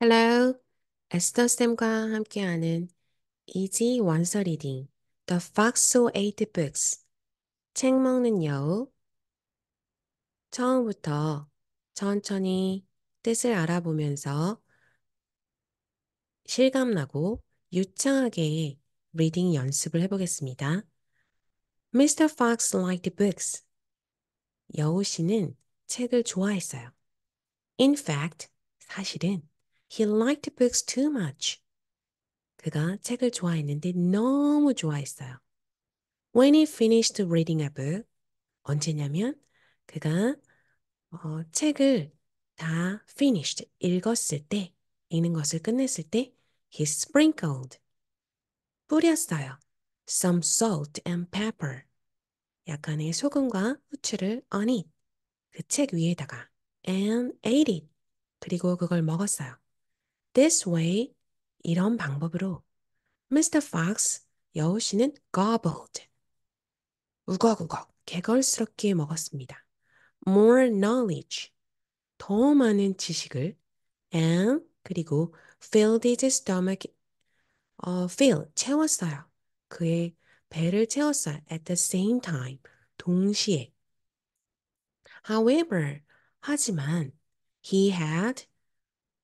Hello, 에스더 쌤과 함께하는 Easy Once 원서 리딩 The Fox Who Ate Books 책 먹는 여우 처음부터 천천히 뜻을 알아보면서 실감나고 유창하게 리딩 연습을 해보겠습니다. Mr. Fox liked books. 여우 씨는 책을 좋아했어요. In fact, 사실은 He liked books too much. 그가 책을 좋아했는데 너무 좋아했어요. When he finished reading a book, 언제냐면 그가 어, 책을 다 finished, 읽었을 때, 읽는 것을 끝냈을 때, he sprinkled, 뿌렸어요. some salt and pepper, 약간의 소금과 후추를 on it, 그 책 위에다가, and ate it, 그리고 그걸 먹었어요. this way 이런 방법으로 Mr. Fox 여우 씨는 gobbled 우걱우걱 개걸스럽게 먹었습니다. more knowledge 더 많은 지식을 and 그리고 filled his stomach 어, fill 채웠어요. 그의 배를 채웠어요. at the same time 동시에 however 하지만 he had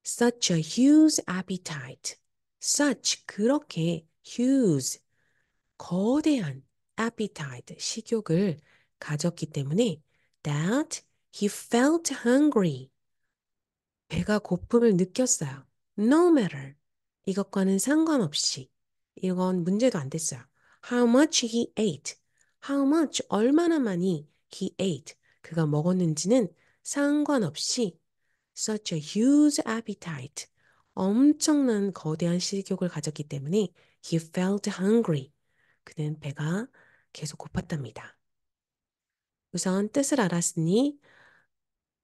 such a huge appetite. such 그렇게 huge 거대한 appetite 식욕을 가졌기 때문에 that he felt hungry 배가 고픔을 느꼈어요. No matter 이것과는 상관없이 이건 문제도 안 됐어요. How much he ate how much 얼마나 많이 he ate 그가 먹었는지는 상관없이 such a huge appetite. 엄청난 거대한 식욕을 가졌기 때문에 he felt hungry. 그는 배가 계속 고팠답니다. 우선 뜻을 알았으니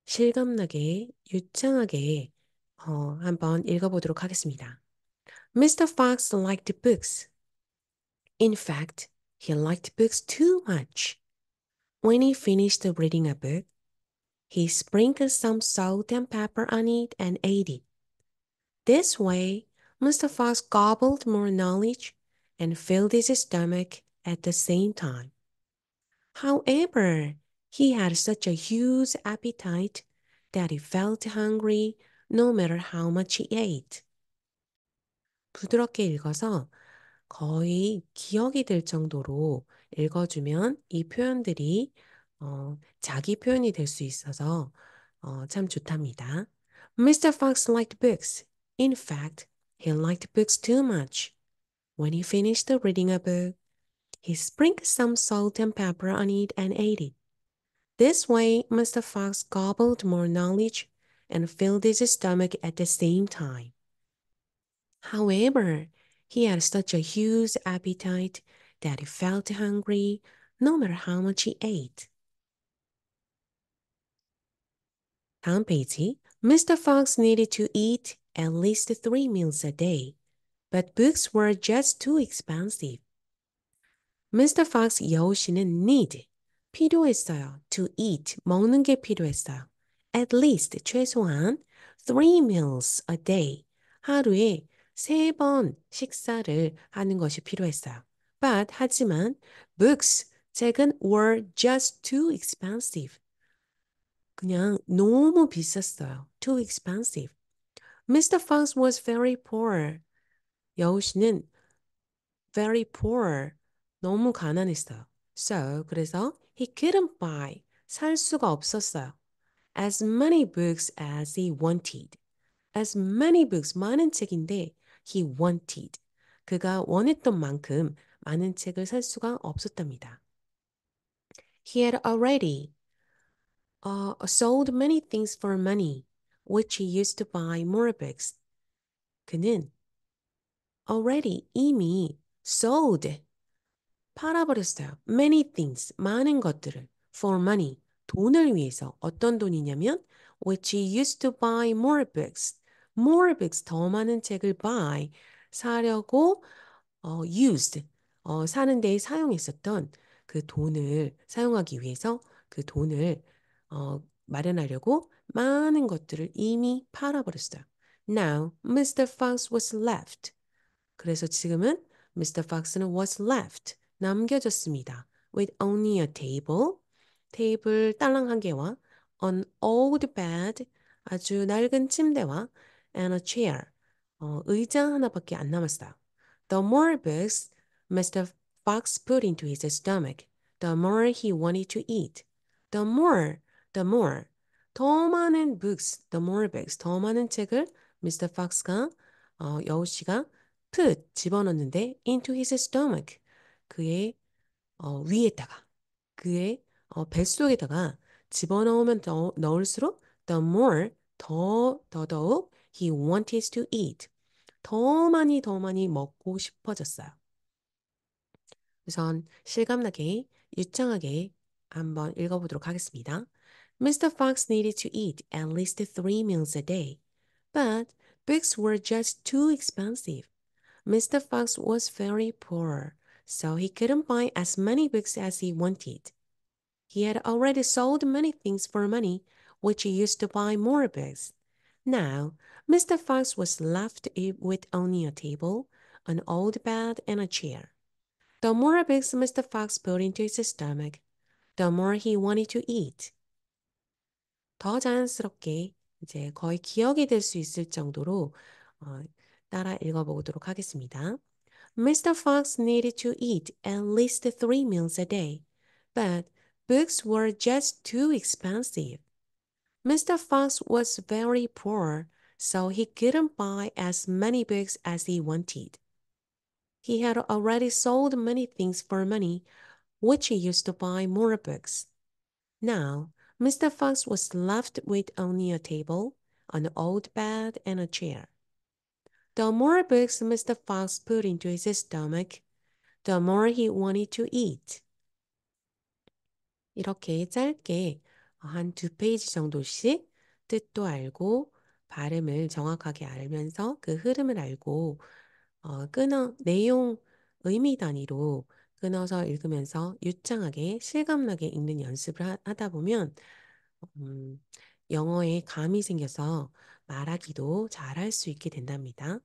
실감나게, 유창하게 어, 한번 읽어보도록 하겠습니다. Mr. Fox liked books. In fact, he liked books too much. When he finished reading a book, He sprinkled some salt and pepper on it and ate it. This way, Fox gobbled more knowledge and filled his stomach at the same time. However, he had such a huge appetite that he felt hungry no matter how much he ate. 부드럽게 읽어서 거의 기억이 될 정도로 읽어주면 이 표현들이 어, 자기 표현이 될 수 있어서 어, 참 좋답니다. Mr. Fox liked books. In fact, he liked books too much. When he finished reading a book, he sprinkled some salt and pepper on it and ate it. This way, Mr. Fox gobbled more knowledge and filled his stomach at the same time. However, he had such a huge appetite that he felt hungry no matter how much he ate. Tom Petty, Mr. Fox needed to eat at least three meals a day, but books were just too expensive. Mr. Fox 여우씨는 need, 필요했어요. to eat, 먹는 게 필요했어요. at least, 최소한 three meals a day, 하루에 세번 식사를 하는 것이 필요했어요. But, 하지만, books, 책은 were just too expensive. 그냥 너무 비쌌어요. Too expensive. Mr. Fox was very poor. 여우 씨는 very poor. 너무 가난했어요. So, 그래서 he couldn't buy. 살 수가 없었어요. As many books as he wanted. As many books, 많은 책인데 he wanted. 그가 원했던 만큼 많은 책을 살 수가 없었답니다. He had already uh, sold many things for money, which he used to buy m o r e b o o k s 그는 already 이미 sold 팔아버렸어요. Many things 많은 것들을 for money 돈을 위해서 어떤 돈이냐면 which he used to buy more books. more books 더 많은 책을 buy 사려고 어, used 어, 사는 데 사용했었던 그 돈을 사용하기 위해서 그 돈을 어, 마련하려고 많은 것들을 이미 팔아버렸어요. Now, Mr. Fox was left. 그래서 지금은 Mr. Fox는 was left, 남겨졌습니다. With only a table, 테이블 딸랑 한 개와 an old bed, 아주 낡은 침대와 and a chair, 어, 의자 하나밖에 안 남았어요. The more books Mr. Fox put into his stomach, the more he wanted to eat. The more the more 더 많은 books, the more books 더 많은 책을 Mr. Fox가 어, 여우 씨가 put 집어넣는데 into his stomach 그의 어, 위에다가 그의 어, 뱃속에다가 집어넣으면 더, 넣을수록 the more 더 더더욱 he w a n t e to eat 더 많이 더 많이 먹고 싶어졌어요. 우선 실감나게 유창하게 한번 읽어보도록 하겠습니다. Mr. Fox needed to eat at least three meals a day, but books were just too expensive. Mr. Fox was very poor, so he couldn't buy as many books as he wanted. He had already sold many things for money, which he used to buy more books. Now, Mr. Fox was left with only a table, an old bed, and a chair. The more books Mr. Fox put into his stomach, the more he wanted to eat. 더 자연스럽게 이제 거의 기억이 될 수 있을 정도로 어, 따라 읽어보도록 하겠습니다. Mr. Fox needed to eat at least three meals a day, but books were just too expensive. Mr. Fox was very poor, so he couldn't buy as many books as he wanted. He had already sold many things for money, which he used to buy more books. Now, Mr. Fox was left with only a table, an old bed, and a chair. The more books Mr. Fox put into his stomach, the more he wanted to eat. 이렇게 짧게 한 두 페이지 정도씩 뜻도 알고 발음을 정확하게 알면서 그 흐름을 알고 어, 끊어 내용 의미 단위로 끊어서 읽으면서 유창하게 실감나게 읽는 연습을 하, 다 보면 음, 영어에 감이 생겨서 말하기도 잘할 수 있게 된답니다.